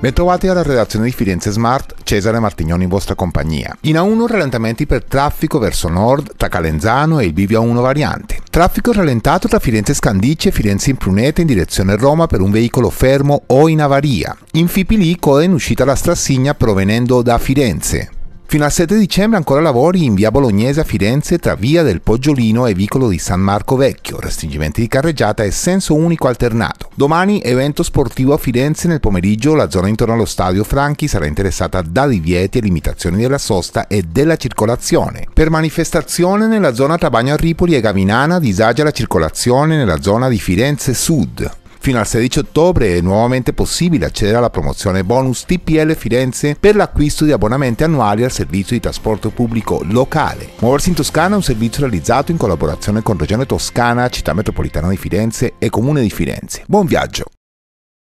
Bentrovati alla redazione di Firenze Smart, Cesare Martignoni in vostra compagnia. In A1 rallentamenti per traffico verso nord tra Calenzano e il Bivio A1 variante. Traffico rallentato tra Firenze Scandice e Firenze Imprunete in direzione Roma per un veicolo fermo o in avaria. In Fipilico è in uscita la Strassigna provenendo da Firenze. Fino al 7 dicembre ancora lavori in via Bolognese a Firenze tra via del Poggiolino e vicolo di San Marco Vecchio, restringimenti di carreggiata e senso unico alternato. Domani evento sportivo a Firenze nel pomeriggio, la zona intorno allo stadio Franchi sarà interessata da divieti e limitazioni della sosta e della circolazione. Per manifestazione nella zona Tabagno a Ripoli e Gavinana disagia la circolazione nella zona di Firenze Sud. Fino al 16 ottobre è nuovamente possibile accedere alla promozione bonus TPL Firenze per l'acquisto di abbonamenti annuali al servizio di trasporto pubblico locale. Muoversi in Toscana è un servizio realizzato in collaborazione con Regione Toscana, Città Metropolitana di Firenze e Comune di Firenze. Buon viaggio!